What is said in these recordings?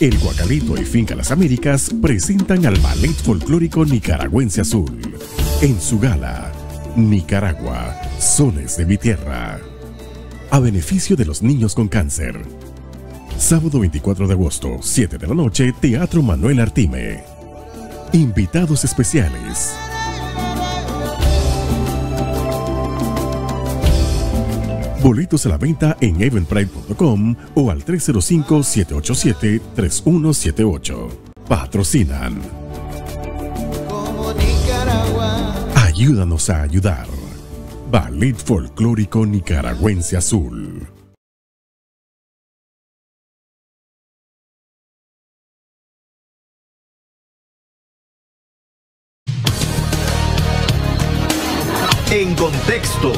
El Guacalito y Finca Las Américas presentan al Ballet Folclórico Nicaragüense Azul en su gala Nicaragua, Sones de mi Tierra, a beneficio de los niños con cáncer. Sábado 24 de agosto, 7 de la noche, Teatro Manuel Artime. Invitados especiales. Boletos a la venta en eventbrite.com o al 305-787-3178. Patrocinan. Como Nicaragua. Ayúdanos a ayudar. Ballet Folclórico Nicaragüense Azul. En contexto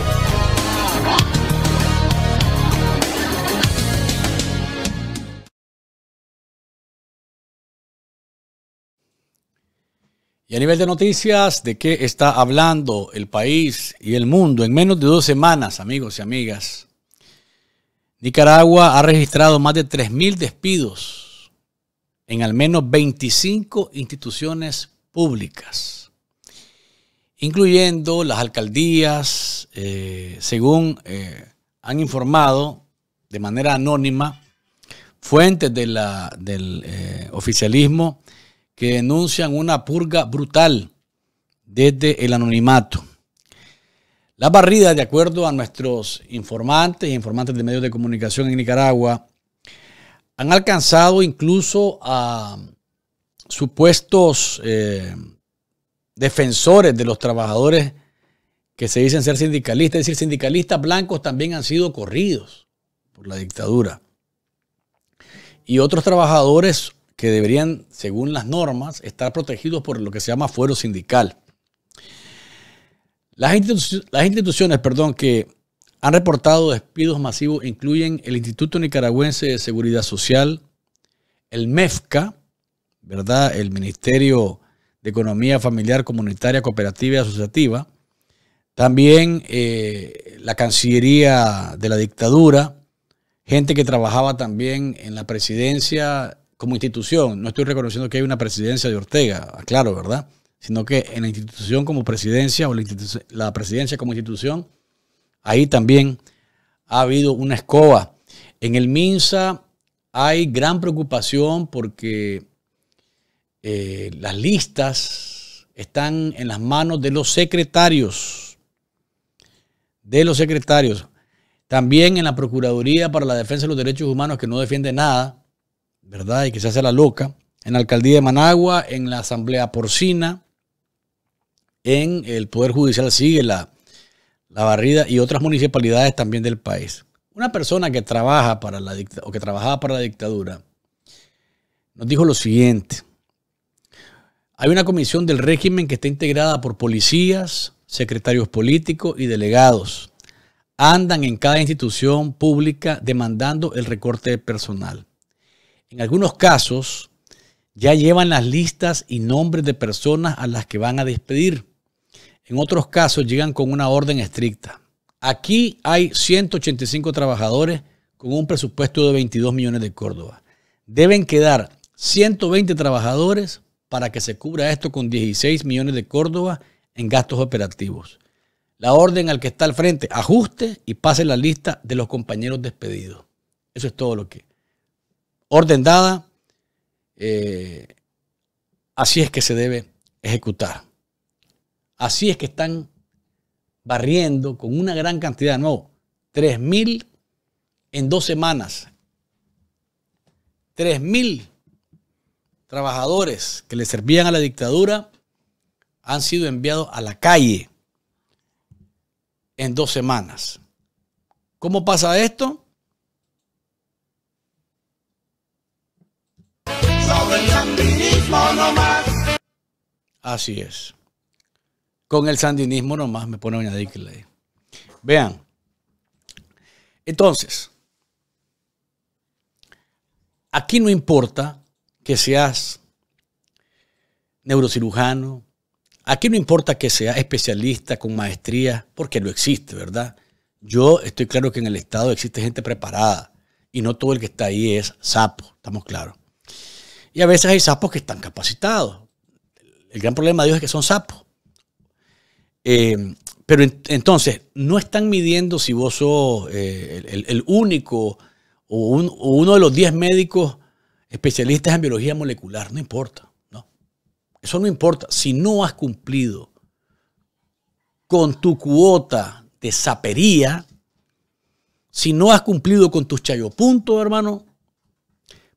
Y a nivel de noticias, ¿de qué está hablando el país y el mundo? En menos de dos semanas, amigos y amigas, Nicaragua ha registrado más de 3.000 despidos en al menos 25 instituciones públicas, incluyendo las alcaldías, eh, según eh, han informado de manera anónima fuentes del eh, oficialismo que denuncian una purga brutal desde el anonimato. Las barridas, de acuerdo a nuestros informantes y informantes de medios de comunicación en Nicaragua, han alcanzado incluso a supuestos eh, defensores de los trabajadores que se dicen ser sindicalistas, es decir, sindicalistas blancos también han sido corridos por la dictadura. Y otros trabajadores que deberían, según las normas, estar protegidos por lo que se llama fuero sindical. Las, instituciones perdón, que han reportado despidos masivos incluyen el Instituto Nicaragüense de Seguridad Social, el MEFCA, ¿verdad? el Ministerio de Economía Familiar, Comunitaria, Cooperativa y Asociativa, también eh, la Cancillería de la Dictadura, gente que trabajaba también en la presidencia como institución, no estoy reconociendo que hay una presidencia de Ortega, claro, ¿verdad? Sino que en la institución como presidencia o la, presidencia como institución, ahí también ha habido una escoba. En el MINSA hay gran preocupación porque eh, las listas están en las manos de los secretarios. De los secretarios. También en la Procuraduría para la Defensa de los Derechos Humanos, que no defiende nada, ¿verdad? Y que se hace la loca. En la alcaldía de Managua, en la asamblea porcina, en el Poder Judicial sigue la, la barrida y otras municipalidades también del país. Una persona que trabaja para la o que trabajaba para la dictadura nos dijo lo siguiente. Hay una comisión del régimen que está integrada por policías, secretarios políticos y delegados. Andan en cada institución pública demandando el recorte de personal. En algunos casos ya llevan las listas y nombres de personas a las que van a despedir. En otros casos llegan con una orden estricta. Aquí hay 185 trabajadores con un presupuesto de 22 millones de Córdoba. Deben quedar 120 trabajadores para que se cubra esto con 16 millones de Córdoba en gastos operativos. La orden al que está al frente, ajuste y pase la lista de los compañeros despedidos. Eso es todo lo que orden dada, eh, así es que se debe ejecutar. Así es que están barriendo con una gran cantidad, no, 3.000 en dos semanas. 3.000 trabajadores que le servían a la dictadura han sido enviados a la calle en dos semanas. ¿Cómo pasa esto? Así es. Con el sandinismo nomás me pone una ahí. Vean. Entonces, aquí no importa que seas neurocirujano, aquí no importa que seas especialista con maestría, porque lo existe, ¿verdad? Yo estoy claro que en el Estado existe gente preparada y no todo el que está ahí es sapo, estamos claros. Y a veces hay sapos que están capacitados. El gran problema de Dios es que son sapos. Eh, pero entonces, no están midiendo si vos sos eh, el, único o, uno de los 10 médicos especialistas en biología molecular. No importa. No. Eso no importa. Si no has cumplido con tu cuota de sapería, si no has cumplido con tus chayopuntos, hermano,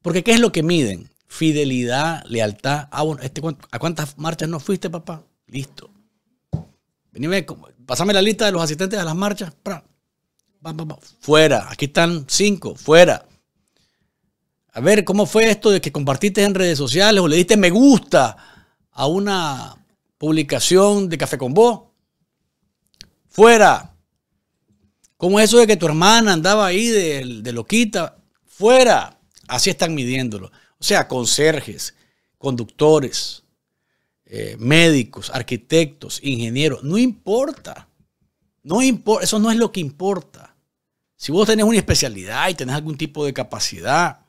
porque ¿qué es lo que miden? fidelidad, lealtad. Ah, este ¿a cuántas marchas no fuiste, papá? Listo. Venime, pasame la lista de los asistentes a las marchas. Fuera, aquí están cinco, fuera. A ver, ¿cómo fue esto de que compartiste en redes sociales o le diste me gusta a una publicación de Café con Vos? Fuera. ¿Cómo eso de que tu hermana andaba ahí de loquita? Fuera. Así están midiéndolo. O sea, conserjes, conductores, eh, médicos, arquitectos, ingenieros, no importa. No eso no es lo que importa. Si vos tenés una especialidad y tenés algún tipo de capacidad,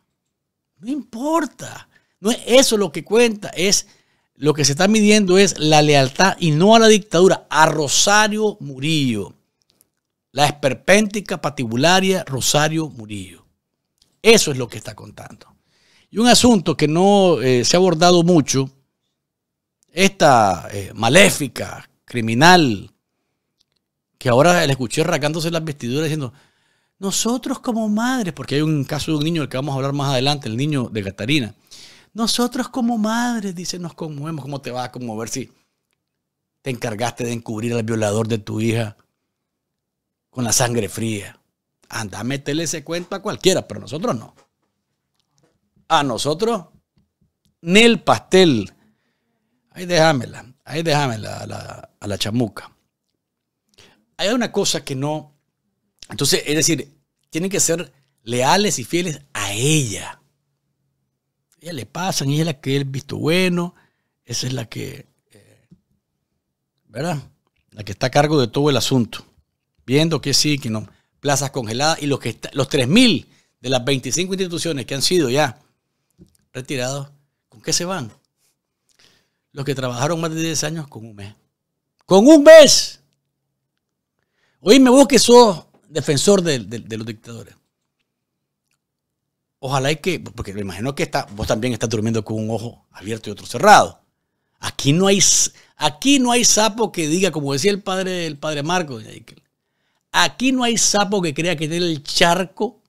no importa. No es eso lo que cuenta, es lo que se está midiendo es la lealtad y no a la dictadura, a Rosario Murillo. La esperpéntica patibularia Rosario Murillo. Eso es lo que está contando. Y un asunto que no eh, se ha abordado mucho, esta eh, maléfica, criminal, que ahora le escuché arrancándose las vestiduras diciendo, nosotros como madres, porque hay un caso de un niño del que vamos a hablar más adelante, el niño de Catarina, nosotros como madres, dice, nos conmovemos, ¿cómo te vas a conmover si te encargaste de encubrir al violador de tu hija con la sangre fría? Anda, métele ese cuento a cualquiera, pero nosotros no a nosotros ni el pastel. Ahí déjamela, ahí déjamela a la, a chamuca. Hay una cosa que no... Entonces, es decir, tienen que ser leales y fieles a ella. ella le pasan, ella es la que él visto bueno, esa es la que, eh, ¿verdad? La que está a cargo de todo el asunto, viendo que sí, que no, plazas congeladas y los que los 3.000 de las 25 instituciones que han sido ya retirados, ¿con qué se van? Los que trabajaron más de 10 años con un mes. ¡Con un mes! Oíme vos que sos defensor de, los dictadores. Ojalá y que, porque me imagino que está, vos también estás durmiendo con un ojo abierto y otro cerrado. Aquí no hay, aquí no hay sapo que diga, como decía el padre, el padre Marco, aquí no hay sapo que crea que tiene el charco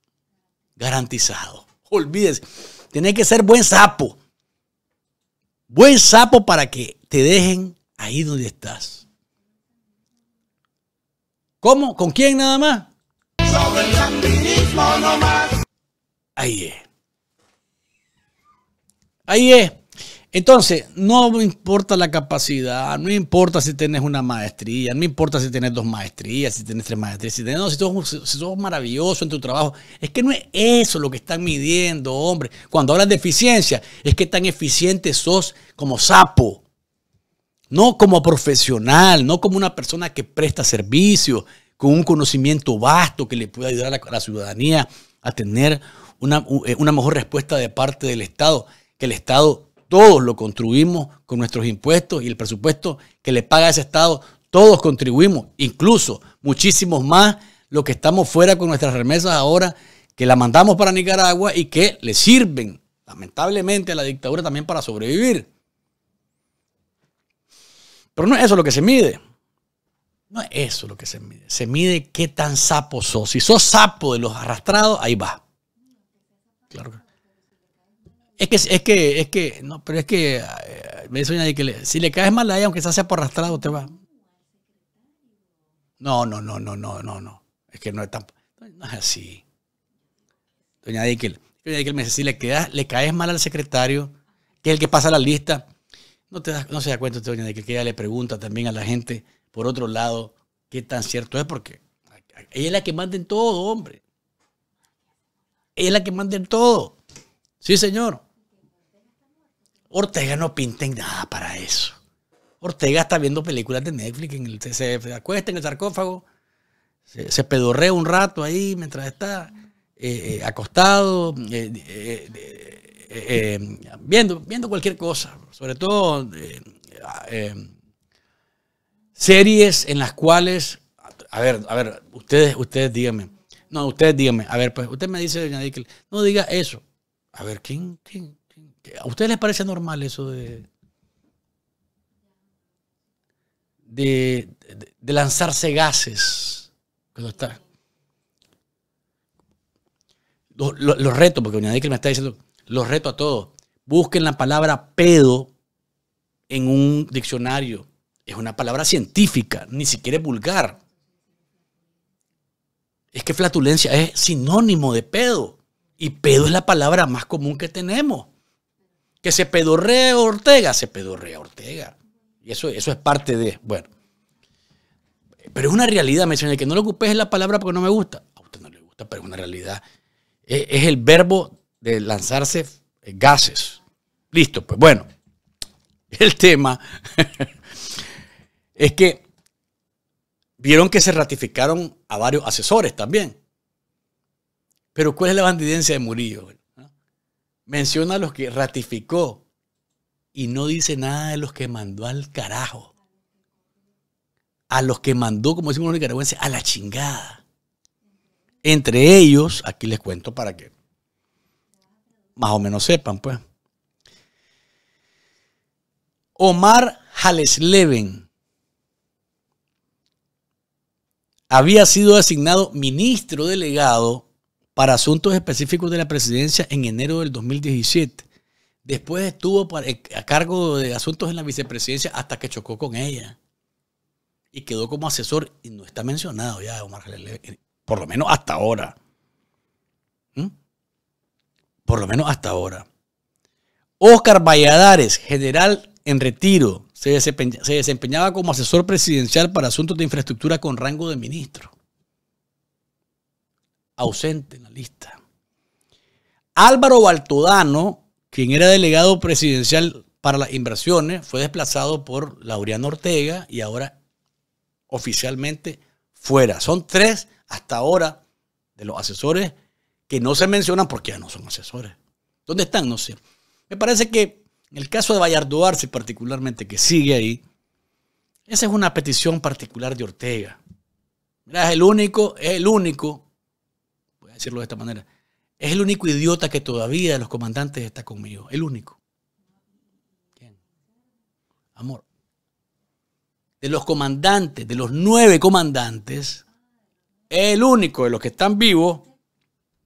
garantizado. Olvídese. Tienes que ser buen sapo. Buen sapo para que te dejen ahí donde estás. ¿Cómo? ¿Con quién nada más? Ahí es. Ahí es. Entonces, no importa la capacidad, no importa si tienes una maestría, no importa si tienes dos maestrías, si tienes tres maestrías, si tienes, no, si sos, maravilloso en tu trabajo. Es que no es eso lo que están midiendo, hombre. Cuando hablas de eficiencia, es que tan eficiente sos como sapo. No como profesional, no como una persona que presta servicio, con un conocimiento vasto que le pueda ayudar a la, ciudadanía a tener una, eh, una mejor respuesta de parte del Estado, que el Estado todos lo construimos con nuestros impuestos y el presupuesto que le paga ese Estado, todos contribuimos, incluso muchísimos más los que estamos fuera con nuestras remesas ahora, que la mandamos para Nicaragua y que le sirven, lamentablemente, a la dictadura también para sobrevivir. Pero no es eso lo que se mide. No es eso lo que se mide. Se mide qué tan sapo sos. Si sos sapo de los arrastrados, ahí va. Claro que. Es que, es que, es que, no, pero es que eh, me dice Doña que si le caes mal a ella, aunque se hace por arrastrado, te va. No, no, no, no, no, no, no. Es que no es tan. No es así. Doña Dickel, Doña Dickel me dice, si le, quedas, le caes mal al secretario, que es el que pasa la lista, no, te das, no se da cuenta usted, Doña Dickel, que ella le pregunta también a la gente, por otro lado, qué tan cierto es, porque ella es la que manda en todo, hombre. Ella es la que manda en todo. Sí, señor. Ortega no pinta en nada para eso. Ortega está viendo películas de Netflix, en el, se, se, acuesta en el sarcófago, se, pedorrea un rato ahí mientras está eh, eh, acostado, eh, viendo, viendo cualquier cosa, sobre todo series en las cuales, a ver, a ver, ustedes, ustedes díganme, no, ustedes díganme, a ver, pues usted me dice, doña no diga eso, a ver, ¿quién, quién, ¿A ustedes les parece normal eso de, de, lanzarse gases? Cuando está. Los, retos, porque Doña me está diciendo, los reto a todos. Busquen la palabra pedo en un diccionario. Es una palabra científica, ni siquiera es vulgar. Es que flatulencia es sinónimo de pedo. Y pedo es la palabra más común que tenemos. Que se pedorrea Ortega, se pedorrea Ortega. Y eso, eso es parte de. Bueno. Pero es una realidad, me que no lo ocupes la palabra porque no me gusta. A usted no le gusta, pero es una realidad. es el verbo de lanzarse gases. Listo, pues bueno. El tema es que vieron que se ratificaron a varios asesores también. Pero ¿cuál es la bandidencia de Murillo? menciona a los que ratificó y no dice nada de los que mandó al carajo. A los que mandó, como decimos los nicaragüenses, a la chingada. Entre ellos, aquí les cuento para que más o menos sepan, pues. Omar Halesleben había sido designado ministro delegado para asuntos específicos de la presidencia en enero del 2017. Después estuvo eh, a cargo de asuntos en la vicepresidencia hasta que chocó con ella. Y quedó como asesor y no está mencionado ya Omar eh, eh, por lo menos hasta ahora. ¿Mm? Por lo menos hasta ahora. Oscar Valladares, general en retiro, se desempeñaba como asesor presidencial para asuntos de infraestructura con rango de ministro ausente en la lista. Álvaro Baltodano, quien era delegado presidencial para las inversiones, fue desplazado por Laureano Ortega y ahora oficialmente fuera. Son tres hasta ahora de los asesores que no se mencionan porque ya no son asesores. ¿Dónde están? No sé. Me parece que en el caso de Vallardo Arce particularmente, que sigue ahí, esa es una petición particular de Ortega. es el único, es el único decirlo de esta manera, es el único idiota que todavía de los comandantes está conmigo. El único. ¿Quién? Amor. De los comandantes, de los nueve comandantes, es el único de los que están vivos,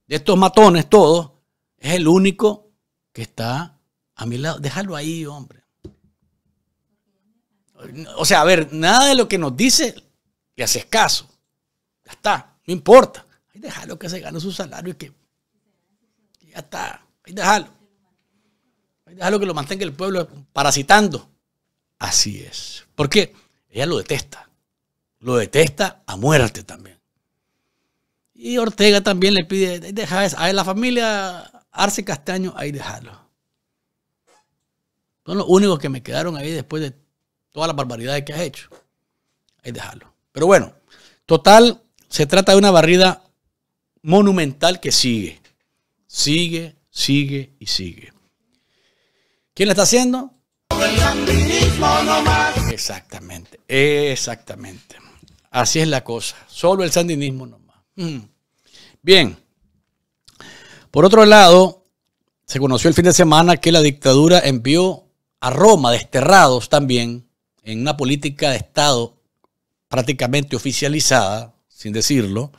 de estos matones todos, es el único que está a mi lado. Déjalo ahí, hombre. O sea, a ver, nada de lo que nos dice le haces caso. Ya está, no importa déjalo que se gane su salario y que, ya está, ahí déjalo. Ahí déjalo que lo mantenga el pueblo parasitando. Así es. ¿Por qué? ella lo detesta. Lo detesta a muerte también. Y Ortega también le pide, deja eso. a la familia Arce Castaño, ahí déjalo. Son los únicos que me quedaron ahí después de todas las barbaridades que has hecho. Ahí déjalo. Pero bueno, total, se trata de una barrida monumental que sigue. Sigue, sigue y sigue. ¿Quién la está haciendo? Exactamente, exactamente. Así es la cosa. Solo el sandinismo nomás. Mm. Bien. Por otro lado, se conoció el fin de semana que la dictadura envió a Roma desterrados también en una política de Estado prácticamente oficializada, sin decirlo,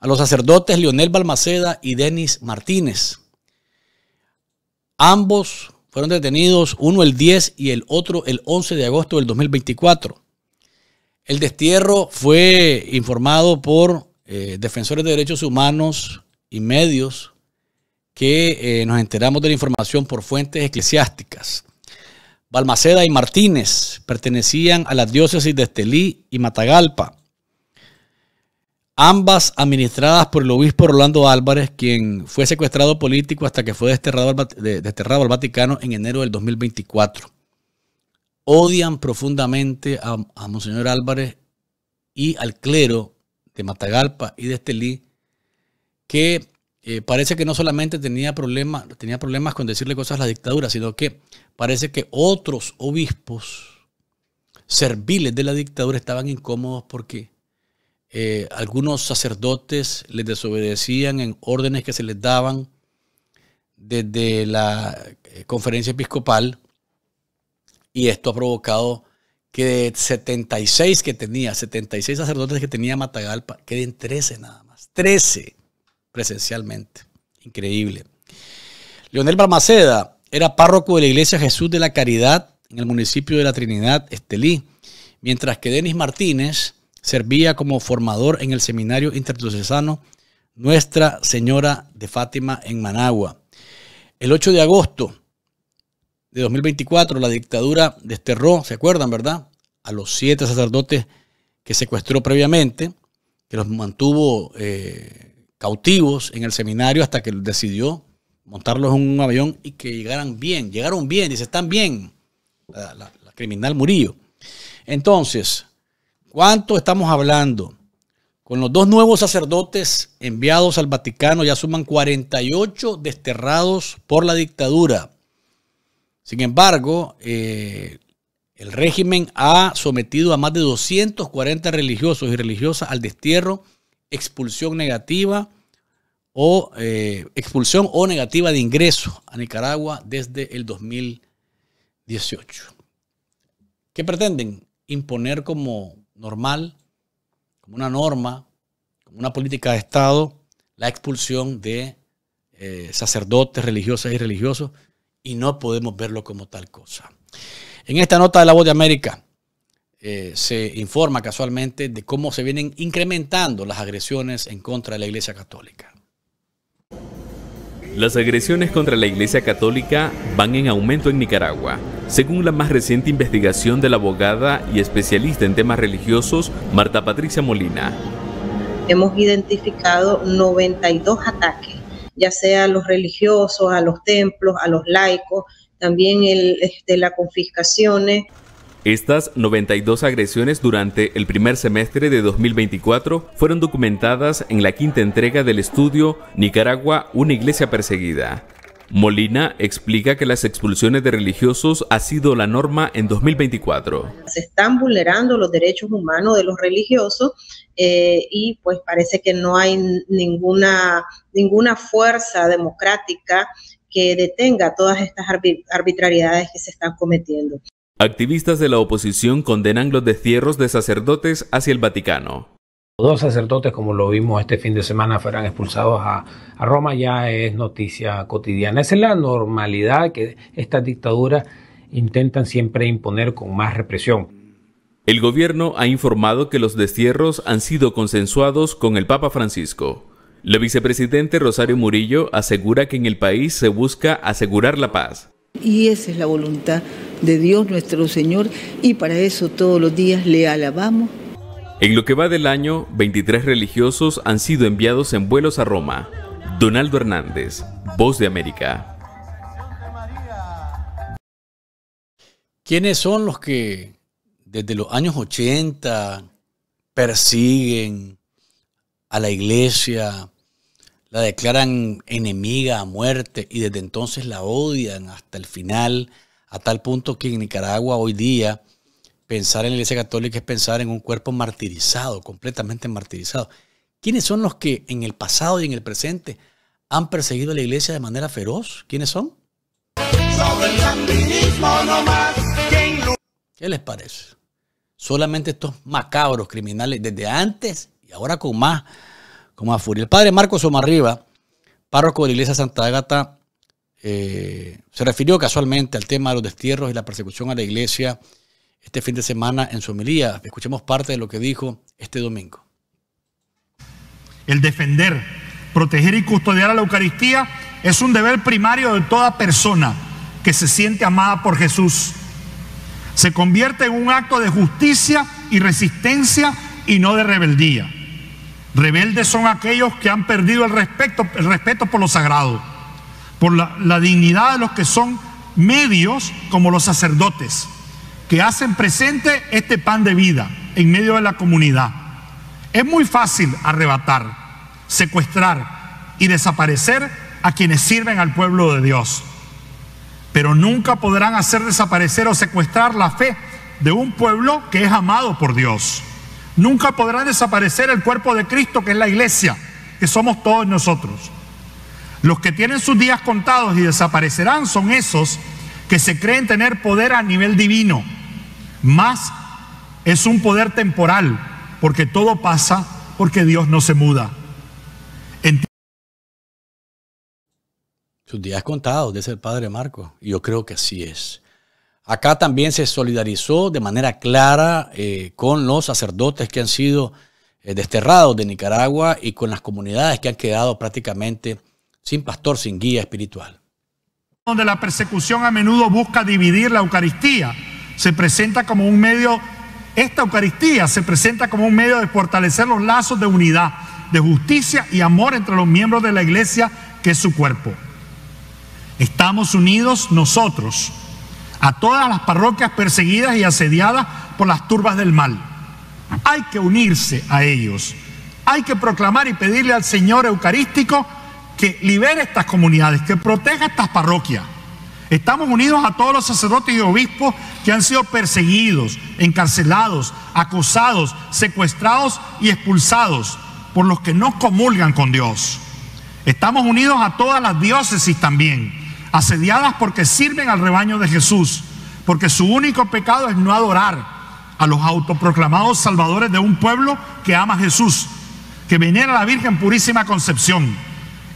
a los sacerdotes Leonel Balmaceda y Denis Martínez. Ambos fueron detenidos, uno el 10 y el otro el 11 de agosto del 2024. El destierro fue informado por eh, defensores de derechos humanos y medios que eh, nos enteramos de la información por fuentes eclesiásticas. Balmaceda y Martínez pertenecían a las diócesis de Estelí y Matagalpa ambas administradas por el obispo Rolando Álvarez, quien fue secuestrado político hasta que fue desterrado al, Vaticano en enero del 2024. Odian profundamente a, Monseñor Álvarez y al clero de Matagalpa y de Estelí, que eh, parece que no solamente tenía, tenía problemas con decirle cosas a la dictadura, sino que parece que otros obispos serviles de la dictadura estaban incómodos porque eh, algunos sacerdotes les desobedecían en órdenes que se les daban desde la eh, conferencia episcopal y esto ha provocado que de 76 que tenía, 76 sacerdotes que tenía Matagalpa, queden 13 nada más, 13 presencialmente. Increíble. Leonel Balmaceda era párroco de la Iglesia Jesús de la Caridad en el municipio de La Trinidad, Estelí, mientras que Denis Martínez servía como formador en el Seminario Interdiocesano Nuestra Señora de Fátima en Managua. El 8 de agosto de 2024 la dictadura desterró, ¿se acuerdan, verdad? A los siete sacerdotes que secuestró previamente, que los mantuvo eh, cautivos en el seminario hasta que decidió montarlos en un avión y que llegaran bien, llegaron bien, se están bien, la, la criminal Murillo. Entonces, ¿Cuánto estamos hablando? Con los dos nuevos sacerdotes enviados al Vaticano ya suman 48 desterrados por la dictadura. Sin embargo, eh, el régimen ha sometido a más de 240 religiosos y religiosas al destierro, expulsión negativa o eh, expulsión o negativa de ingreso a Nicaragua desde el 2018. ¿Qué pretenden? Imponer como normal, como una norma, como una política de Estado, la expulsión de eh, sacerdotes, religiosas y religiosos, e y no podemos verlo como tal cosa. En esta nota de la Voz de América eh, se informa casualmente de cómo se vienen incrementando las agresiones en contra de la Iglesia Católica. Las agresiones contra la Iglesia Católica van en aumento en Nicaragua, según la más reciente investigación de la abogada y especialista en temas religiosos Marta Patricia Molina. Hemos identificado 92 ataques, ya sea a los religiosos, a los templos, a los laicos, también el, este, las confiscaciones. Estas 92 agresiones durante el primer semestre de 2024 fueron documentadas en la quinta entrega del estudio Nicaragua, una iglesia perseguida. Molina explica que las expulsiones de religiosos ha sido la norma en 2024. Se están vulnerando los derechos humanos de los religiosos eh, y pues parece que no hay ninguna, ninguna fuerza democrática que detenga todas estas arbitrariedades que se están cometiendo. Activistas de la oposición condenan los destierros de sacerdotes hacia el Vaticano. Dos sacerdotes, como lo vimos este fin de semana, fueran expulsados a, Roma, ya es noticia cotidiana. Esa es la normalidad que estas dictaduras intentan siempre imponer con más represión. El gobierno ha informado que los destierros han sido consensuados con el Papa Francisco. La vicepresidente Rosario Murillo asegura que en el país se busca asegurar la paz y esa es la voluntad de Dios nuestro Señor y para eso todos los días le alabamos. En lo que va del año, 23 religiosos han sido enviados en vuelos a Roma. Donaldo Hernández, Voz de América. ¿Quiénes son los que desde los años 80 persiguen a la iglesia, la declaran enemiga a muerte y desde entonces la odian hasta el final, a tal punto que en Nicaragua hoy día pensar en la Iglesia Católica es pensar en un cuerpo martirizado, completamente martirizado. ¿Quiénes son los que en el pasado y en el presente han perseguido a la Iglesia de manera feroz? ¿Quiénes son? ¿Qué les parece? Solamente estos macabros criminales desde antes y ahora con más como furia. El padre Marcos Omarriba, párroco de la iglesia Santa Agata, eh, se refirió casualmente al tema de los destierros y la persecución a la iglesia este fin de semana en su homilía. Escuchemos parte de lo que dijo este domingo. El defender, proteger y custodiar a la Eucaristía es un deber primario de toda persona que se siente amada por Jesús. Se convierte en un acto de justicia y resistencia y no de rebeldía. Rebeldes son aquellos que han perdido el respeto, el respeto por lo sagrado, por la, la dignidad de los que son medios como los sacerdotes, que hacen presente este pan de vida en medio de la comunidad. Es muy fácil arrebatar, secuestrar y desaparecer a quienes sirven al pueblo de Dios, pero nunca podrán hacer desaparecer o secuestrar la fe de un pueblo que es amado por Dios. Nunca podrá desaparecer el cuerpo de Cristo, que es la iglesia, que somos todos nosotros. Los que tienen sus días contados y desaparecerán son esos que se creen tener poder a nivel divino, más es un poder temporal, porque todo pasa, porque Dios no se muda. sus días contados, dice el padre Marco, yo creo que así es. Acá también se solidarizó de manera clara eh, con los sacerdotes que han sido eh, desterrados de Nicaragua y con las comunidades que han quedado prácticamente sin pastor, sin guía espiritual. Donde la persecución a menudo busca dividir la Eucaristía, se presenta como un medio, esta Eucaristía se presenta como un medio de fortalecer los lazos de unidad, de justicia y amor entre los miembros de la iglesia que es su cuerpo. Estamos unidos nosotros a todas las parroquias perseguidas y asediadas por las turbas del mal. Hay que unirse a ellos. Hay que proclamar y pedirle al Señor Eucarístico que libere estas comunidades, que proteja estas parroquias. Estamos unidos a todos los sacerdotes y obispos que han sido perseguidos, encarcelados, acosados, secuestrados y expulsados por los que no comulgan con Dios. Estamos unidos a todas las diócesis también asediadas porque sirven al rebaño de Jesús, porque su único pecado es no adorar a los autoproclamados salvadores de un pueblo que ama a Jesús, que venera a la Virgen Purísima Concepción.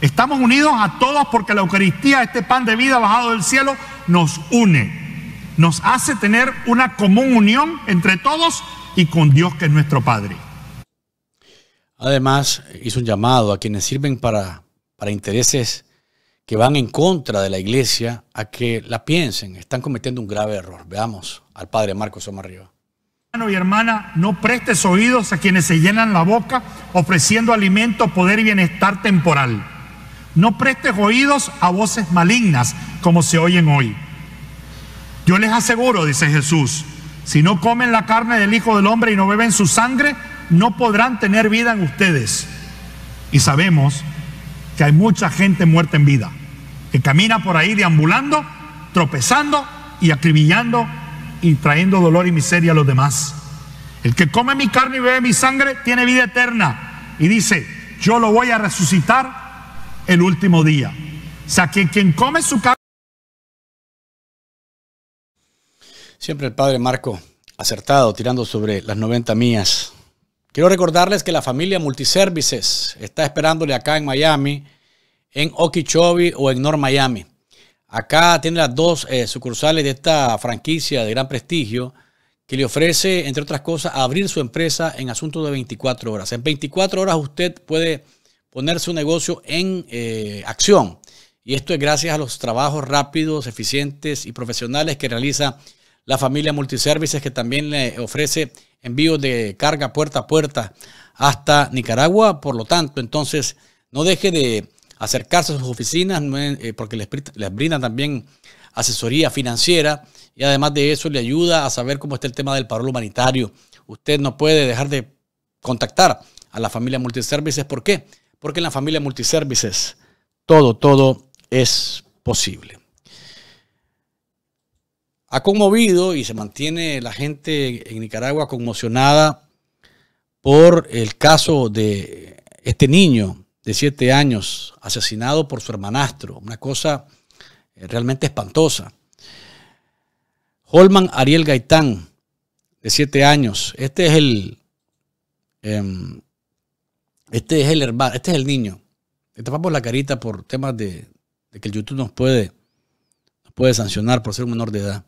Estamos unidos a todos porque la Eucaristía, este pan de vida bajado del cielo, nos une, nos hace tener una común unión entre todos y con Dios que es nuestro Padre. Además, hizo un llamado a quienes sirven para, para intereses que van en contra de la iglesia a que la piensen. Están cometiendo un grave error. Veamos al padre Marcos Omarriba. Hermano y hermana, no prestes oídos a quienes se llenan la boca ofreciendo alimento, poder y bienestar temporal. No prestes oídos a voces malignas como se oyen hoy. Yo les aseguro, dice Jesús, si no comen la carne del Hijo del Hombre y no beben su sangre, no podrán tener vida en ustedes. Y sabemos que hay mucha gente muerta en vida, que camina por ahí deambulando, tropezando y acribillando y trayendo dolor y miseria a los demás. El que come mi carne y bebe mi sangre tiene vida eterna. Y dice, yo lo voy a resucitar el último día. O sea, que quien come su carne... Siempre el padre Marco, acertado, tirando sobre las 90 mías. Quiero recordarles que la familia Multiservices está esperándole acá en Miami, en Okeechobee o en North Miami. Acá tiene las dos eh, sucursales de esta franquicia de gran prestigio que le ofrece, entre otras cosas, abrir su empresa en asunto de 24 horas. En 24 horas usted puede poner su negocio en eh, acción. Y esto es gracias a los trabajos rápidos, eficientes y profesionales que realiza la familia Multiservices que también le ofrece envíos de carga puerta a puerta hasta Nicaragua. Por lo tanto, entonces, no deje de acercarse a sus oficinas eh, porque les, brinda también asesoría financiera y además de eso le ayuda a saber cómo está el tema del paro humanitario. Usted no puede dejar de contactar a la familia Multiservices. ¿Por qué? Porque en la familia Multiservices todo, todo es posible ha conmovido y se mantiene la gente en Nicaragua conmocionada por el caso de este niño de siete años asesinado por su hermanastro, una cosa eh, realmente espantosa. Holman Ariel Gaitán, de siete años, este es el, em, este es el hermano, este es el niño. Le tapamos la carita por temas de, que el YouTube nos puede, nos puede sancionar por ser un menor de edad.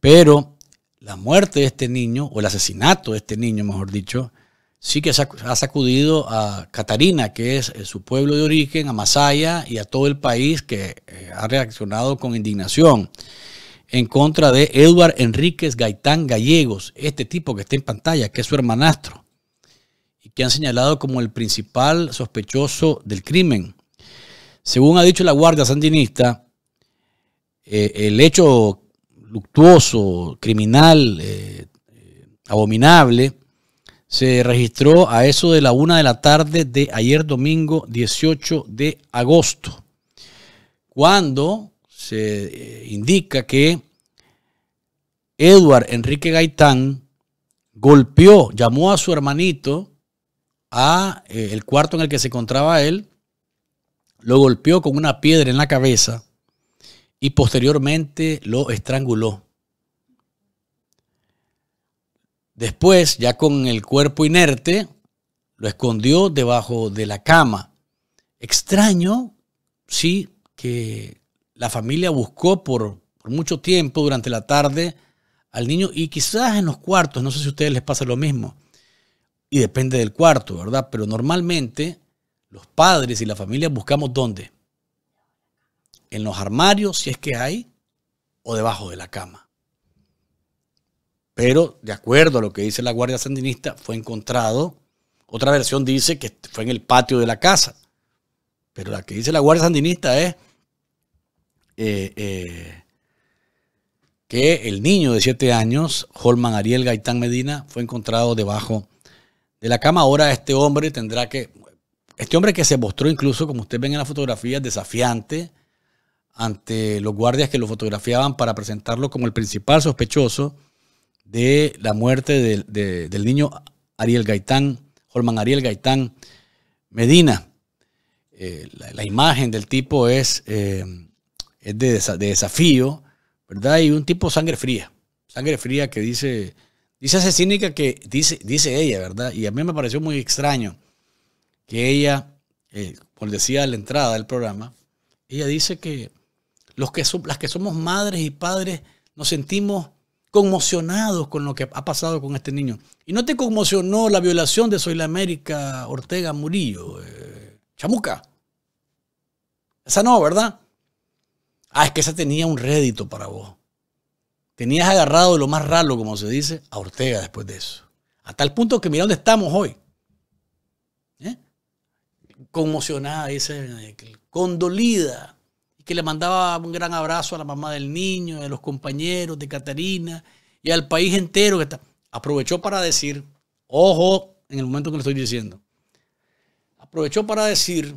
Pero la muerte de este niño, o el asesinato de este niño, mejor dicho, sí que ha sacudido a Catarina, que es eh, su pueblo de origen, a Masaya y a todo el país que eh, ha reaccionado con indignación en contra de Edward Enríquez Gaitán Gallegos, este tipo que está en pantalla, que es su hermanastro, y que han señalado como el principal sospechoso del crimen. Según ha dicho la Guardia Sandinista, eh, el hecho luctuoso, criminal, eh, eh, abominable, se registró a eso de la una de la tarde de ayer domingo 18 de agosto, cuando se eh, indica que Edward Enrique Gaitán golpeó, llamó a su hermanito a el cuarto en el que se encontraba él, lo golpeó con una piedra en la cabeza y posteriormente lo estranguló. Después, ya con el cuerpo inerte, lo escondió debajo de la cama. Extraño, sí, que la familia buscó por, mucho tiempo durante la tarde al niño y quizás en los cuartos, no sé si a ustedes les pasa lo mismo, y depende del cuarto, ¿verdad? Pero normalmente los padres y la familia buscamos dónde? en los armarios, si es que hay, o debajo de la cama. Pero, de acuerdo a lo que dice la Guardia Sandinista, fue encontrado. Otra versión dice que fue en el patio de la casa. Pero la que dice la Guardia Sandinista es eh, eh, que el niño de 7 años, Holman Ariel Gaitán Medina, fue encontrado debajo de la cama. Ahora este hombre tendrá que... Este hombre que se mostró incluso, como usted ven en la fotografía, desafiante, ante los guardias que lo fotografiaban para presentarlo como el principal sospechoso de la muerte del niño Ariel Gaitán, Holman Ariel Gaitán Medina. Eh, la, imagen del tipo es, eh, es de, desafío, ¿verdad? Y un tipo sangre fría, sangre fría que dice, dice cínica que dice, dice ella, ¿verdad? Y a mí me pareció muy extraño que ella, eh, como decía a la entrada del programa, ella dice que que las que somos madres y padres, nos sentimos conmocionados con lo que ha pasado con este niño. Y no te conmocionó la violación de Soy la América Ortega Murillo, eh, chamuca. Esa no, ¿verdad? Ah, es que esa tenía un rédito para vos. Tenías agarrado lo más raro, como se dice, a Ortega después de eso. A tal punto que mira dónde estamos hoy. ¿Eh? Conmocionada, dice, eh, condolida que le mandaba un gran abrazo a la mamá del niño, de los compañeros, de Catarina y al país entero que está. Aprovechó para decir, ojo, en el momento que lo estoy diciendo, aprovechó para decir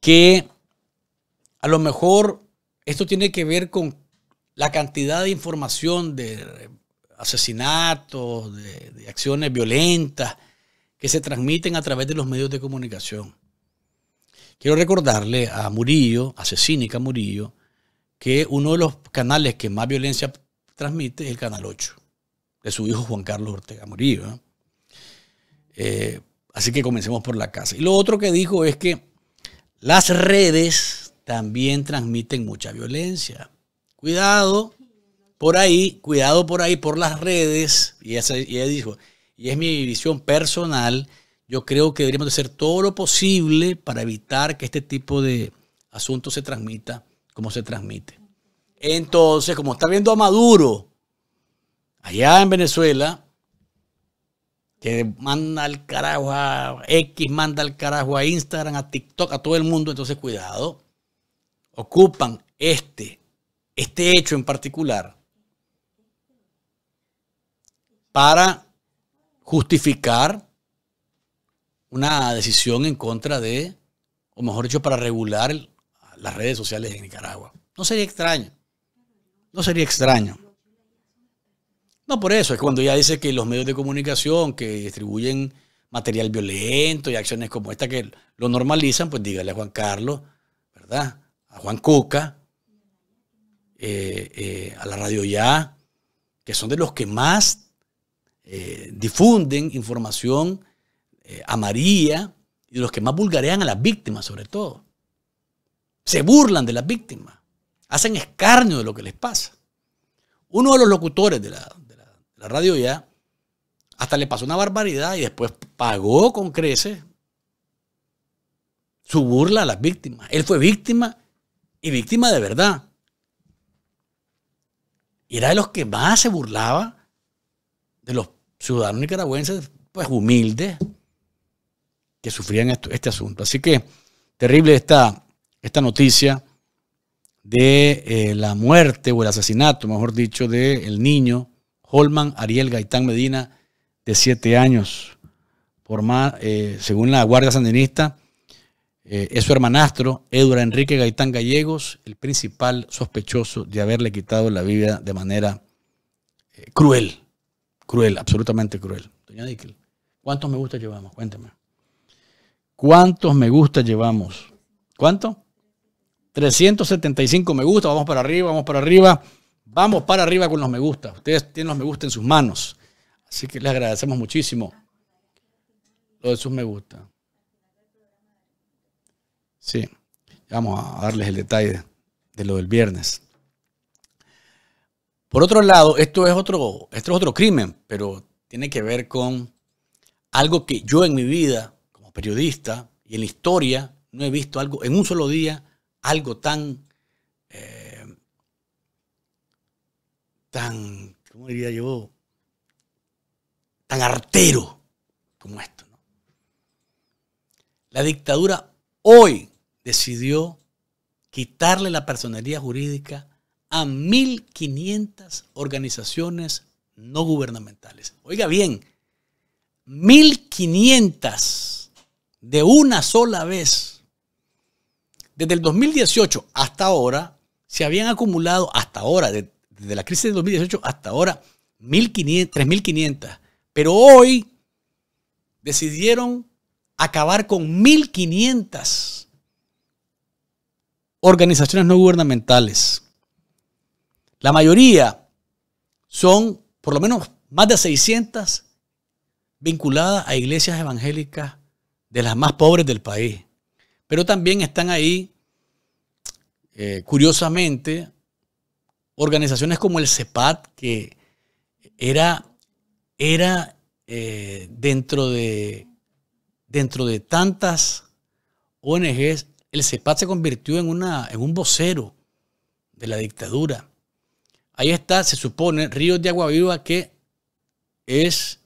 que a lo mejor esto tiene que ver con la cantidad de información de asesinatos, de acciones violentas que se transmiten a través de los medios de comunicación. Quiero recordarle a Murillo, a Cecínica Murillo, que uno de los canales que más violencia transmite es el Canal 8, de su hijo Juan Carlos Ortega Murillo. Eh, así que comencemos por la casa. Y lo otro que dijo es que las redes también transmiten mucha violencia. Cuidado por ahí, cuidado por ahí, por las redes. Y, dijo, y es mi visión personal, yo creo que deberíamos hacer todo lo posible para evitar que este tipo de asuntos se transmita como se transmite. Entonces, como está viendo a Maduro allá en Venezuela, que manda al carajo a X, manda al carajo a Instagram, a TikTok, a todo el mundo, entonces cuidado. Ocupan este, este hecho en particular para justificar una decisión en contra de, o mejor dicho, para regular las redes sociales en Nicaragua. No sería extraño. No sería extraño. No, por eso, es cuando ya dice que los medios de comunicación que distribuyen material violento y acciones como esta que lo normalizan, pues dígale a Juan Carlos, ¿verdad? A Juan Cuca, eh, eh, a la Radio Ya, que son de los que más eh, difunden información eh, a María y los que más vulgarean a las víctimas sobre todo. Se burlan de las víctimas, hacen escarnio de lo que les pasa. Uno de los locutores de la, de la radio ya hasta le pasó una barbaridad y después pagó con creces su burla a las víctimas. Él fue víctima y víctima de verdad. Y era de los que más se burlaba de los ciudadanos nicaragüenses, pues humildes, que sufrían este asunto. Así que terrible está esta noticia de eh, la muerte o el asesinato, mejor dicho, del niño Holman Ariel Gaitán Medina, de siete años. Por más, eh, según la Guardia Sandinista, eh, es su hermanastro, Edward Enrique Gaitán Gallegos, el principal sospechoso de haberle quitado la vida de manera cruel. Cruel, absolutamente cruel. Doña ¿cuántos me gusta llevamos? cuénteme ¿Cuántos me gusta llevamos? ¿Cuánto? 375 me gusta, vamos para arriba, vamos para arriba, vamos para arriba con los me gusta. Ustedes tienen los me gusta en sus manos. Así que les agradecemos muchísimo lo de sus me gusta. Sí, vamos a darles el detalle de lo del viernes. Por otro lado, esto es otro, esto es otro crimen, pero tiene que ver con algo que yo en mi vida periodista y en la historia no he visto algo, en un solo día, algo tan, eh, tan, ¿cómo diría yo? Tan artero como esto. La dictadura hoy decidió quitarle la personería jurídica a 1.500 organizaciones no gubernamentales. Oiga bien, 1.500 de una sola vez. Desde el 2018 hasta ahora, se habían acumulado hasta ahora, desde la crisis del 2018 hasta ahora, 3.500. Pero hoy decidieron acabar con 1.500 organizaciones no gubernamentales. La mayoría son, por lo menos, más de 600 vinculadas a iglesias evangélicas de las más pobres del país. Pero también están ahí, eh, curiosamente, organizaciones como el CEPAT, que era, era eh, dentro, de, dentro de tantas ONGs, el CEPAT se convirtió en, una, en un vocero de la dictadura. Ahí está, se supone, Ríos de Agua Viva, que es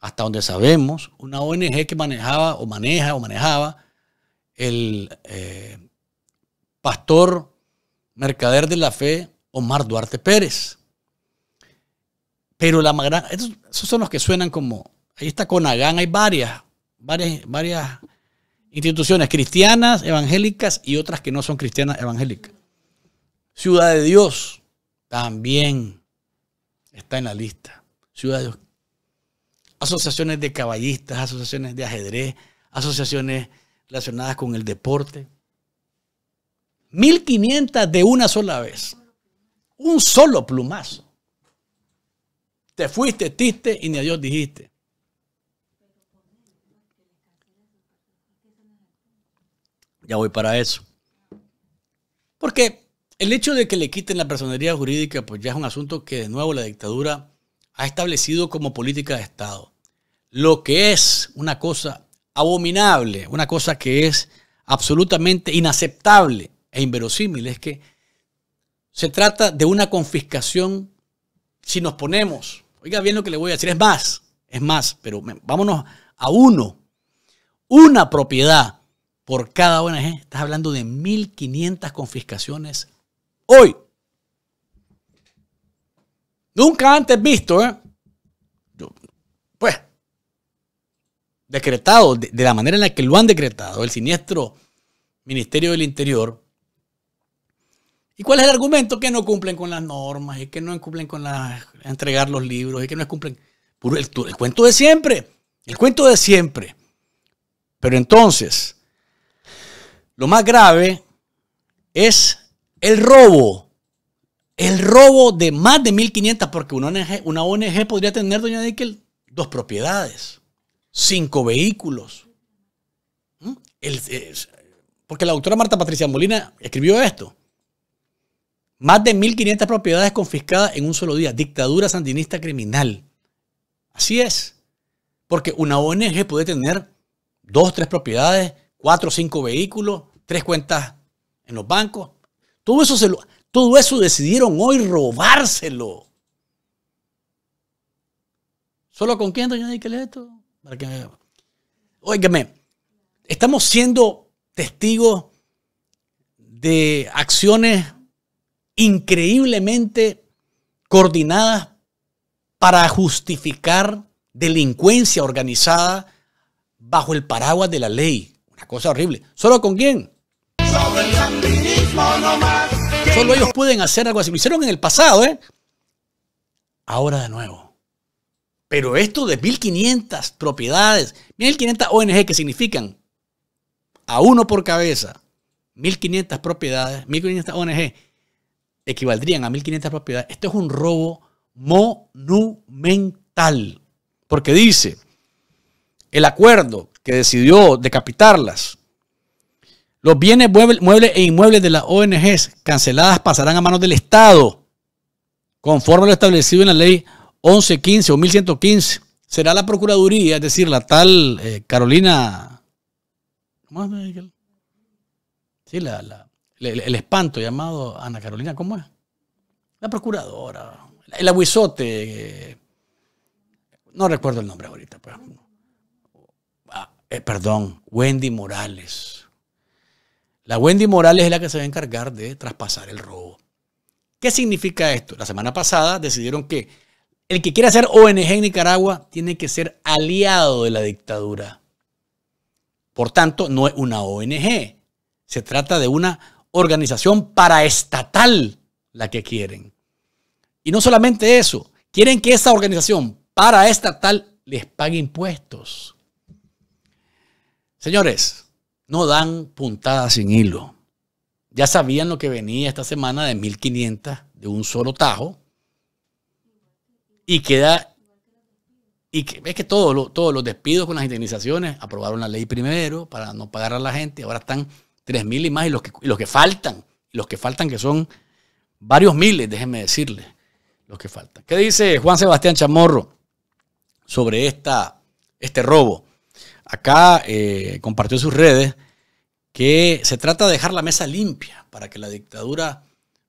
hasta donde sabemos, una ONG que manejaba o maneja o manejaba el eh, pastor mercader de la fe Omar Duarte Pérez. Pero la esos, son los que suenan como, ahí está Conagán, hay varias, varias, varias instituciones cristianas, evangélicas y otras que no son cristianas evangélicas. Ciudad de Dios también está en la lista. Ciudad de Dios asociaciones de caballistas, asociaciones de ajedrez, asociaciones relacionadas con el deporte. 1500 de una sola vez. Un solo plumazo. Te fuiste, tiste y ni a Dios dijiste. Ya voy para eso. Porque el hecho de que le quiten la personería jurídica, pues ya es un asunto que de nuevo la dictadura ha establecido como política de Estado. Lo que es una cosa abominable, una cosa que es absolutamente inaceptable e inverosímil, es que se trata de una confiscación si nos ponemos, oiga bien lo que le voy a decir, es más, es más, pero vámonos a uno, una propiedad por cada ONG, estás hablando de 1.500 confiscaciones hoy. Nunca antes visto, ¿eh? pues, decretado de, la manera en la que lo han decretado el siniestro Ministerio del Interior. ¿Y cuál es el argumento? Que no cumplen con las normas y que no cumplen con la entregar los libros y que no cumplen. Puro el cuento de siempre. El cuento de siempre. Pero entonces, lo más grave es el robo el robo de más de 1.500, porque una ONG, podría tener, doña Dickel, dos propiedades, cinco vehículos. ¿Mm? porque la doctora Marta Patricia Molina escribió esto. Más de 1.500 propiedades confiscadas en un solo día. Dictadura sandinista criminal. Así es. Porque una ONG puede tener dos, tres propiedades, cuatro, cinco vehículos, tres cuentas en los bancos. Todo eso se lo... Todo eso decidieron hoy robárselo. ¿Solo con quién, doña que estamos siendo testigos de acciones increíblemente coordinadas para justificar delincuencia organizada bajo el paraguas de la ley. Una cosa horrible. ¿Solo con quién? Sobre el Solo ellos pueden hacer algo así. Lo hicieron en el pasado, ¿eh? Ahora de nuevo. Pero esto de 1.500 propiedades, 1.500 ONG que significan a uno por cabeza, 1.500 propiedades, 1.500 ONG equivaldrían a 1.500 propiedades. Esto es un robo monumental. Porque dice, el acuerdo que decidió decapitarlas los bienes muebles e inmuebles de las ONGs canceladas pasarán a manos del Estado, conforme lo establecido en la ley 1115 o 1115. Será la Procuraduría, es decir, la tal eh, Carolina... ¿Cómo es? Sí, la, la, el, espanto llamado Ana Carolina, ¿cómo es? La Procuradora, el aguizote... Eh, no recuerdo el nombre ahorita, pues. ah, eh, perdón, Wendy Morales la Wendy Morales es la que se va a encargar de traspasar el robo. ¿Qué significa esto? La semana pasada decidieron que el que quiera ser ONG en Nicaragua tiene que ser aliado de la dictadura. Por tanto, no es una ONG. Se trata de una organización paraestatal la que quieren. Y no solamente eso, quieren que esa organización paraestatal les pague impuestos. Señores, no dan puntadas sin hilo. Ya sabían lo que venía esta semana de 1500 de un solo tajo. Y queda. Y que, es que todos los, todos los despidos con las indemnizaciones aprobaron la ley primero para no pagar a la gente. Ahora están 3000 y más. Y los, que, los que faltan, los que faltan que son varios miles, déjenme decirles, los que faltan. ¿Qué dice Juan Sebastián Chamorro sobre esta, este robo? acá eh, compartió sus redes que se trata de dejar la mesa limpia para que la dictadura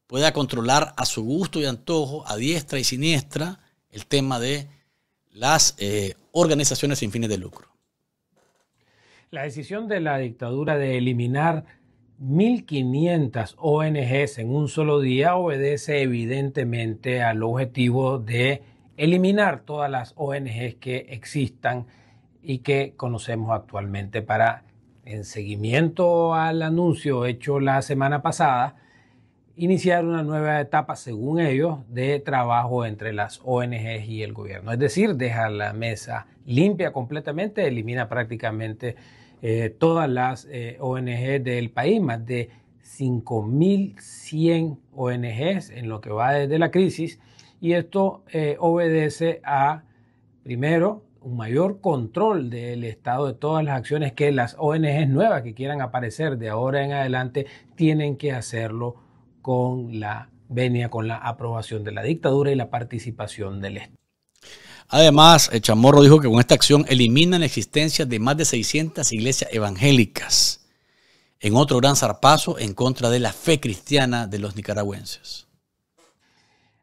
pueda controlar a su gusto y antojo, a diestra y siniestra, el tema de las eh, organizaciones sin fines de lucro. La decisión de la dictadura de eliminar 1.500 ONGs en un solo día obedece evidentemente al objetivo de eliminar todas las ONGs que existan y que conocemos actualmente para, en seguimiento al anuncio hecho la semana pasada, iniciar una nueva etapa, según ellos, de trabajo entre las ONGs y el gobierno. Es decir, deja la mesa limpia completamente, elimina prácticamente eh, todas las ONG eh, ONGs del país, más de 5.100 ONGs en lo que va desde la crisis, y esto eh, obedece a, primero, un mayor control del Estado de todas las acciones que las ONGs nuevas que quieran aparecer de ahora en adelante tienen que hacerlo con la venia, con la aprobación de la dictadura y la participación del Estado. Además, el Chamorro dijo que con esta acción eliminan la existencia de más de 600 iglesias evangélicas en otro gran zarpazo en contra de la fe cristiana de los nicaragüenses.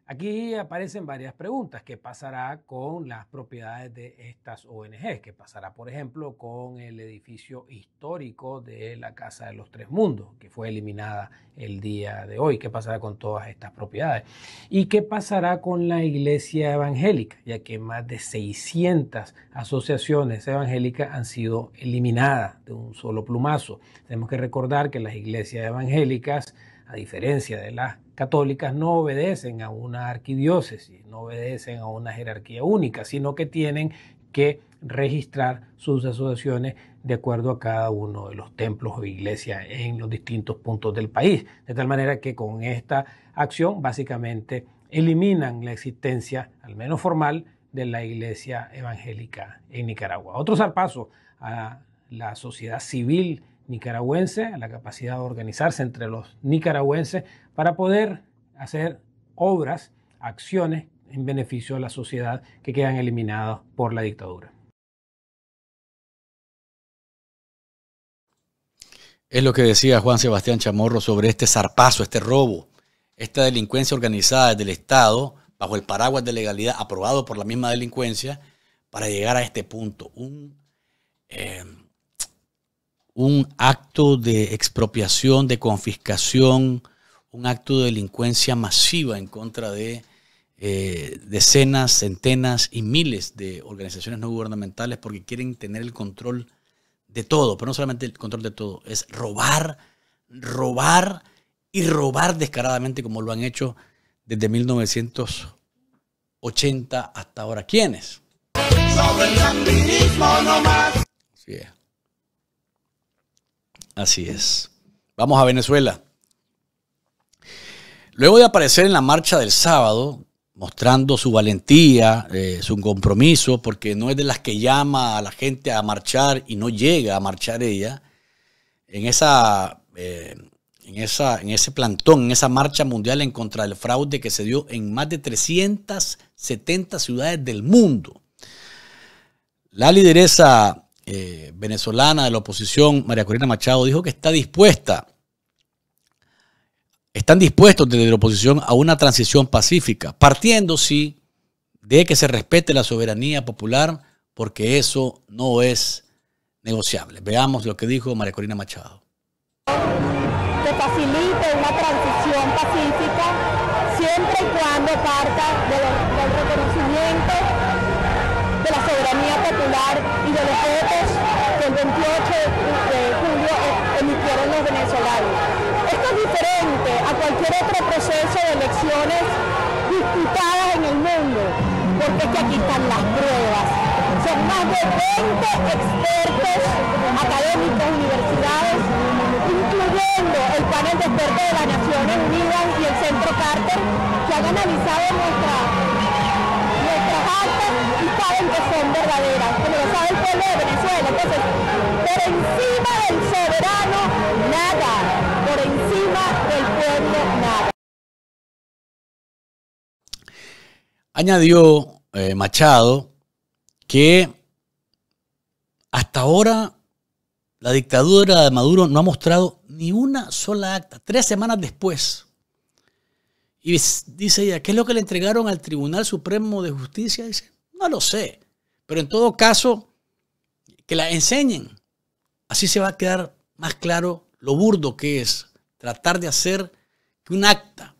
Aquí aparecen varias preguntas. ¿Qué pasará con las propiedades de estas ONGs? ¿Qué pasará, por ejemplo, con el edificio histórico de la Casa de los Tres Mundos, que fue eliminada el día de hoy? ¿Qué pasará con todas estas propiedades? ¿Y qué pasará con la iglesia evangélica, ya que más de 600 asociaciones evangélicas han sido eliminadas de un solo plumazo? Tenemos que recordar que las iglesias evangélicas, a diferencia de las católicas no obedecen a una arquidiócesis, no obedecen a una jerarquía única, sino que tienen que registrar sus asociaciones de acuerdo a cada uno de los templos o iglesias en los distintos puntos del país. De tal manera que con esta acción básicamente eliminan la existencia, al menos formal, de la iglesia evangélica en Nicaragua. Otro zarpazo a la sociedad civil nicaragüense, la capacidad de organizarse entre los nicaragüenses para poder hacer obras, acciones en beneficio de la sociedad que quedan eliminadas por la dictadura. Es lo que decía Juan Sebastián Chamorro sobre este zarpazo, este robo, esta delincuencia organizada del Estado bajo el paraguas de legalidad aprobado por la misma delincuencia para llegar a este punto. Un, eh, un acto de expropiación, de confiscación, un acto de delincuencia masiva en contra de eh, decenas, centenas y miles de organizaciones no gubernamentales porque quieren tener el control de todo, pero no solamente el control de todo, es robar, robar y robar descaradamente como lo han hecho desde 1980 hasta ahora. ¿Quiénes? Así es. Vamos a Venezuela. Luego de aparecer en la marcha del sábado, mostrando su valentía, eh, su compromiso, porque no es de las que llama a la gente a marchar y no llega a marchar ella, en, esa, eh, en, esa, en ese plantón, en esa marcha mundial en contra del fraude que se dio en más de 370 ciudades del mundo. La lideresa eh, venezolana de la oposición, María Corina Machado, dijo que está dispuesta, están dispuestos desde la oposición a una transición pacífica, partiendo sí de que se respete la soberanía popular, porque eso no es negociable. Veamos lo que dijo María Corina Machado. una transición pacífica siempre y cuando parta reconocimiento popular y de los votos que el 28 de julio eh, emitieron los venezolanos. Esto es diferente a cualquier otro proceso de elecciones disputadas en el mundo, porque aquí están las pruebas. Son más de 20 expertos académicos, universidades, incluyendo el panel de expertos de las Naciones Unidas y el Centro Carter, que han analizado nuestra saben que son verdaderas, como lo sabe el pueblo de Venezuela. Entonces, por encima del soberano, nada. Por encima del pueblo, nada. Añadió eh, Machado que hasta ahora la dictadura de Maduro no ha mostrado ni una sola acta, tres semanas después. Y dice ella, ¿qué es lo que le entregaron al Tribunal Supremo de Justicia? Dice, no lo sé. Pero en todo caso, que la enseñen. Así se va a quedar más claro lo burdo que es tratar de hacer que un acta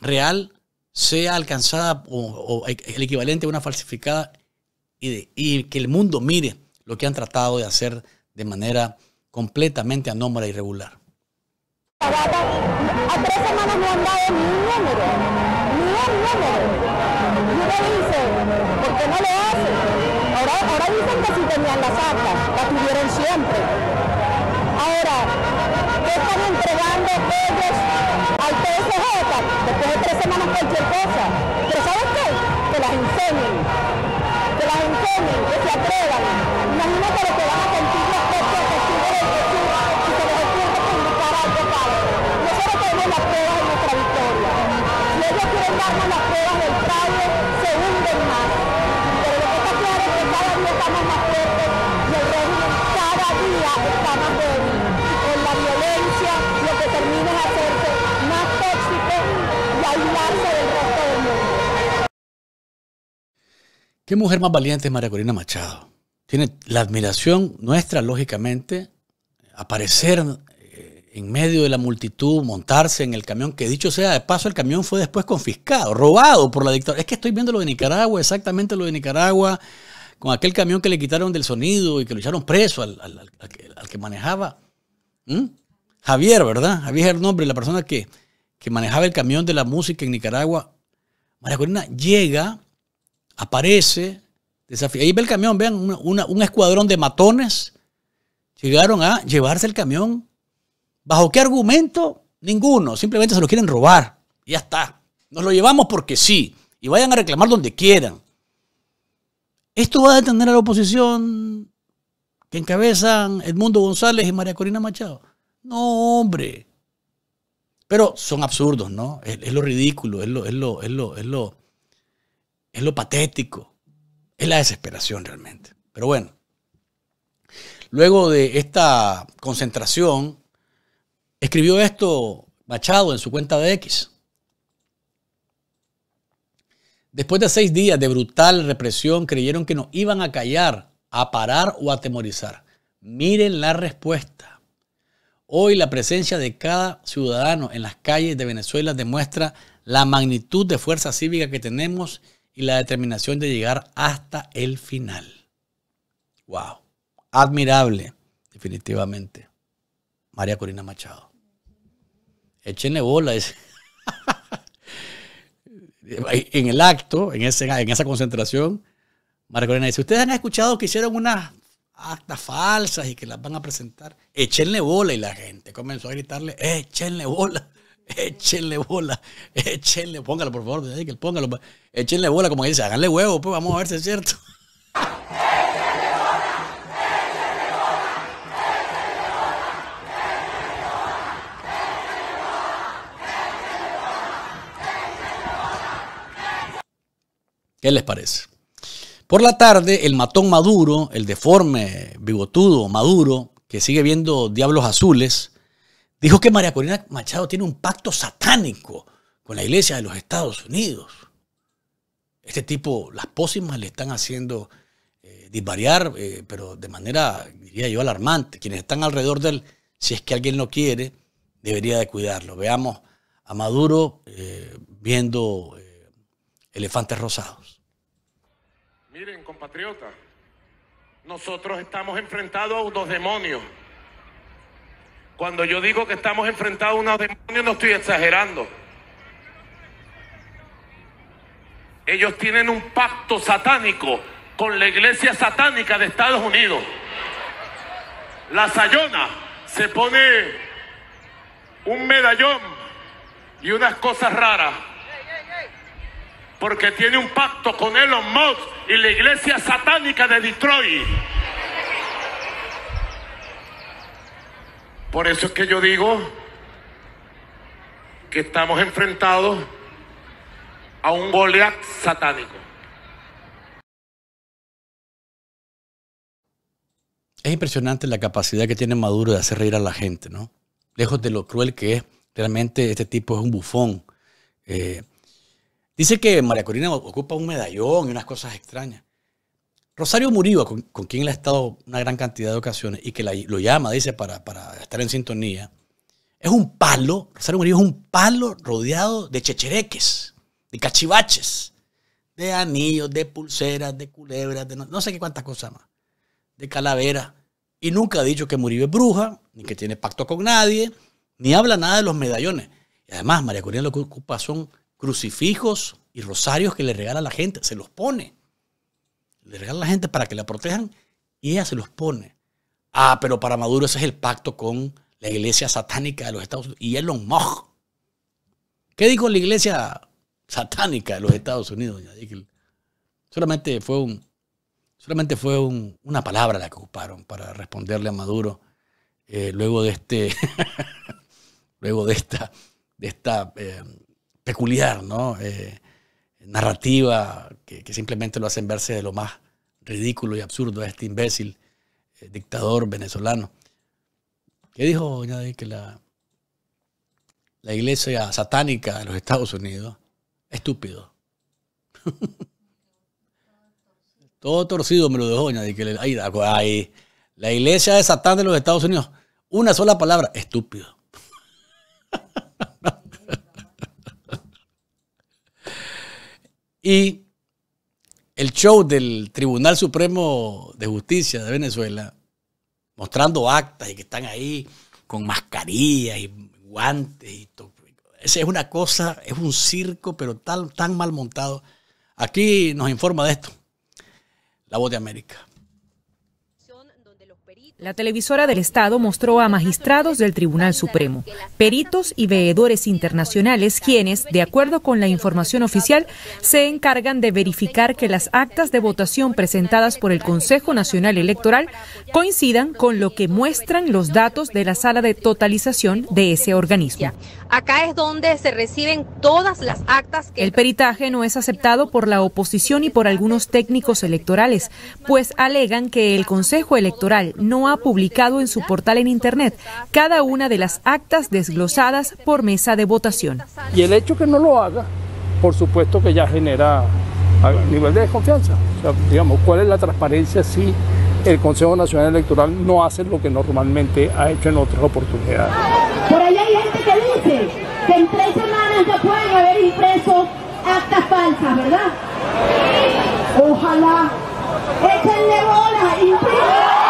real sea alcanzada o, el equivalente a una falsificada y, que el mundo mire lo que han tratado de hacer de manera completamente anómala y irregular. A semanas han dado y uno dice, ¿por qué no lo hacen? Ahora, dicen que si tenían las actas, las tuvieron siempre. Ahora, ¿qué están entregando ellos al PSJ Después de tres semanas cualquier cosa. Pero saben qué? Que las enseñen. Que las enseñen, que se atrevan. Imagínate lo que van a sentir los propios que quieren darnos las pruebas del padre, se hunden más. Pero lo que está claro es que cada día estamos más fuertes y el régimen cada día está más débil. Con la violencia lo que termina es hacerse más tóxico y aislarse del resto del mundo. Qué mujer más valiente es María Corina Machado. Tiene la admiración nuestra, lógicamente, aparecer en medio de la multitud, montarse en el camión, que dicho sea de paso, el camión fue después confiscado, robado por la dictadura. Es que estoy viendo lo de Nicaragua, exactamente lo de Nicaragua, con aquel camión que le quitaron del sonido y que lo echaron preso al, que, manejaba. ¿Mm? Javier, ¿verdad? Javier es el nombre, la persona que, manejaba el camión de la música en Nicaragua. María Corina llega, aparece, desafía. Ahí ve el camión, vean, un escuadrón de matones llegaron a llevarse el camión ¿Bajo qué argumento? Ninguno. Simplemente se lo quieren robar. Y ya está. Nos lo llevamos porque sí. Y vayan a reclamar donde quieran. Esto va a detener a la oposición que encabezan Edmundo González y María Corina Machado. No, hombre. Pero son absurdos, ¿no? Es, lo ridículo, lo, es lo, es lo patético. Es la desesperación realmente. Pero bueno, luego de esta concentración Escribió esto Machado en su cuenta de X. Después de seis días de brutal represión, creyeron que nos iban a callar, a parar o a atemorizar. Miren la respuesta. Hoy la presencia de cada ciudadano en las calles de Venezuela demuestra la magnitud de fuerza cívica que tenemos y la determinación de llegar hasta el final. ¡Wow! Admirable, definitivamente. María Corina Machado. Echenle bola. en el acto, en, en esa concentración, Margarina dice, ustedes han escuchado que hicieron unas actas falsas y que las van a presentar. Echenle bola. Y la gente comenzó a gritarle, Echenle bola, Echenle bola, échenle, póngalo por favor, póngalo, échenle bola, como dice, háganle huevo, pues vamos a ver si es cierto. ¿Qué les parece? Por la tarde, el matón maduro, el deforme, bigotudo, maduro, que sigue viendo Diablos Azules, dijo que María Corina Machado tiene un pacto satánico con la iglesia de los Estados Unidos. Este tipo, las pócimas le están haciendo eh, disvariar, eh, pero de manera, diría yo, alarmante. Quienes están alrededor de él, si es que alguien lo quiere, debería de cuidarlo. Veamos a Maduro eh, viendo elefantes rosados. Miren, compatriotas, nosotros estamos enfrentados a unos demonios. Cuando yo digo que estamos enfrentados a unos demonios, no estoy exagerando. Ellos tienen un pacto satánico con la iglesia satánica de Estados Unidos. La Sayona se pone un medallón y unas cosas raras porque tiene un pacto con Elon Musk y la iglesia satánica de Detroit. Por eso es que yo digo que estamos enfrentados a un Goliat satánico. Es impresionante la capacidad que tiene Maduro de hacer reír a la gente, ¿no? Lejos de lo cruel que es, realmente este tipo es un bufón. Eh, Dice que María Corina ocupa un medallón y unas cosas extrañas. Rosario Murillo, con, quien él ha estado una gran cantidad de ocasiones y que la, lo llama, dice, para, estar en sintonía, es un palo, Rosario Murillo es un palo rodeado de chechereques, de cachivaches, de anillos, de pulseras, de culebras, de no, sé qué cuántas cosas más, de calaveras. Y nunca ha dicho que Murillo es bruja, ni que tiene pacto con nadie, ni habla nada de los medallones. Y además, María Corina lo que ocupa son crucifijos y rosarios que le regala a la gente, se los pone. Le regala a la gente para que la protejan y ella se los pone. Ah, pero para Maduro ese es el pacto con la iglesia satánica de los Estados Unidos y los Musk. ¿Qué dijo la iglesia satánica de los Estados Unidos? Solamente fue, un, solamente fue una palabra la que ocuparon para responderle a Maduro eh, luego de este, luego de esta, de esta eh, peculiar, ¿no? Eh, narrativa que, simplemente lo hacen verse de lo más ridículo y absurdo a este imbécil eh, dictador venezolano. ¿Qué dijo Doña Que la, la iglesia satánica de los Estados Unidos, estúpido. Todo torcido me lo dejó Doña Que la iglesia de Satán de los Estados Unidos, una sola palabra, estúpido. Y el show del Tribunal Supremo de Justicia de Venezuela, mostrando actas y que están ahí con mascarillas y guantes y todo. Esa es una cosa, es un circo, pero tal, tan mal montado. Aquí nos informa de esto. La voz de América. La televisora del Estado mostró a magistrados del Tribunal Supremo, peritos y veedores internacionales quienes, de acuerdo con la información oficial, se encargan de verificar que las actas de votación presentadas por el Consejo Nacional Electoral coincidan con lo que muestran los datos de la sala de totalización de ese organismo. Acá es donde se reciben todas las actas que... El peritaje no es aceptado por la oposición y por algunos técnicos electorales, pues alegan que el Consejo Electoral no ha publicado en su portal en Internet cada una de las actas desglosadas por mesa de votación. Y el hecho que no lo haga, por supuesto que ya genera a nivel de desconfianza. O sea, digamos, ¿cuál es la transparencia si el Consejo Nacional Electoral no hace lo que normalmente ha hecho en otras oportunidades? Por ahí hay gente que dice que en tres semanas ya pueden haber impreso actas falsas, ¿verdad? Ojalá. Échenle bolas, impriman.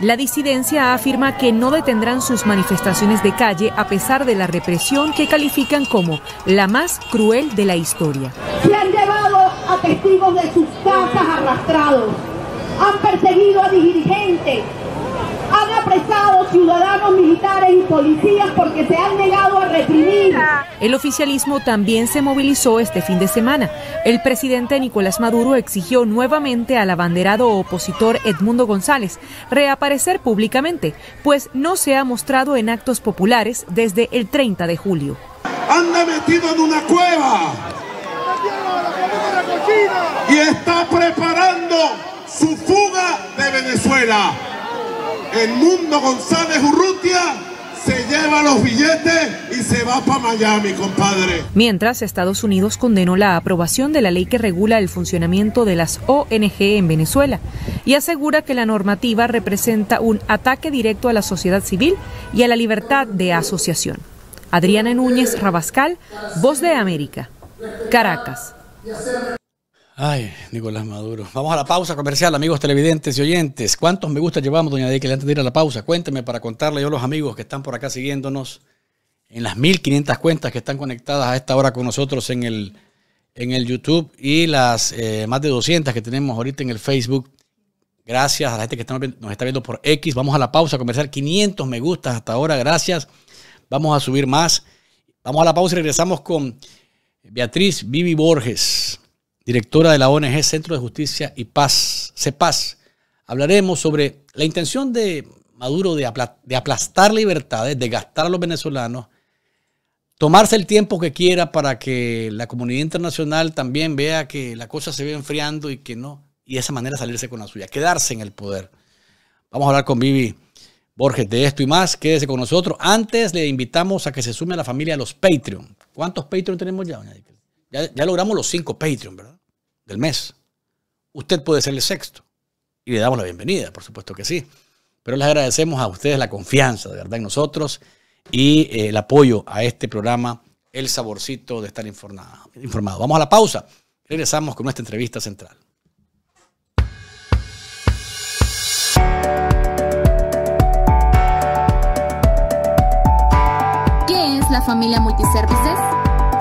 La disidencia afirma que no detendrán sus manifestaciones de calle a pesar de la represión que califican como la más cruel de la historia. Se han llevado a testigos de sus casas arrastrados, han perseguido a dirigentes, apresados ciudadanos militares y policías porque se han negado a reprimir. El oficialismo también se movilizó este fin de semana. El presidente Nicolás Maduro exigió nuevamente al abanderado opositor Edmundo González reaparecer públicamente, pues no se ha mostrado en actos populares desde el 30 de julio. Anda metido en una cueva y está preparando su fuga de Venezuela el mundo González Urrutia se lleva los billetes y se va para Miami, compadre. Mientras, Estados Unidos condenó la aprobación de la ley que regula el funcionamiento de las ONG en Venezuela y asegura que la normativa representa un ataque directo a la sociedad civil y a la libertad de asociación. Adriana Núñez Rabascal, Voz de América, Caracas. Ay, Nicolás Maduro. Vamos a la pausa comercial, amigos televidentes y oyentes. ¿Cuántos me gusta llevamos, doña Deque, antes de ir a la pausa? Cuénteme para contarle yo a los amigos que están por acá siguiéndonos en las 1500 cuentas que están conectadas a esta hora con nosotros en el, en el YouTube y las eh, más de 200 que tenemos ahorita en el Facebook. Gracias a la gente que nos está viendo por X. Vamos a la pausa comercial. 500 me gustas hasta ahora. Gracias. Vamos a subir más. Vamos a la pausa y regresamos con Beatriz Vivi Borges directora de la ONG Centro de Justicia y Paz, CEPAS. Hablaremos sobre la intención de Maduro de, aplastar libertades, de gastar a los venezolanos, tomarse el tiempo que quiera para que la comunidad internacional también vea que la cosa se ve enfriando y que no, y de esa manera salirse con la suya, quedarse en el poder. Vamos a hablar con Vivi Borges de esto y más. Quédese con nosotros. Antes le invitamos a que se sume a la familia a los Patreon. ¿Cuántos Patreon tenemos ya, doña ya, ya logramos los cinco Patreon, ¿verdad? del mes. Usted puede ser el sexto. Y le damos la bienvenida, por supuesto que sí. Pero les agradecemos a ustedes la confianza, de verdad, en nosotros y eh, el apoyo a este programa, El Saborcito de Estar Informado. Vamos a la pausa. Regresamos con nuestra entrevista central. ¿Qué es la familia Multiservices?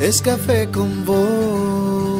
es café con vos.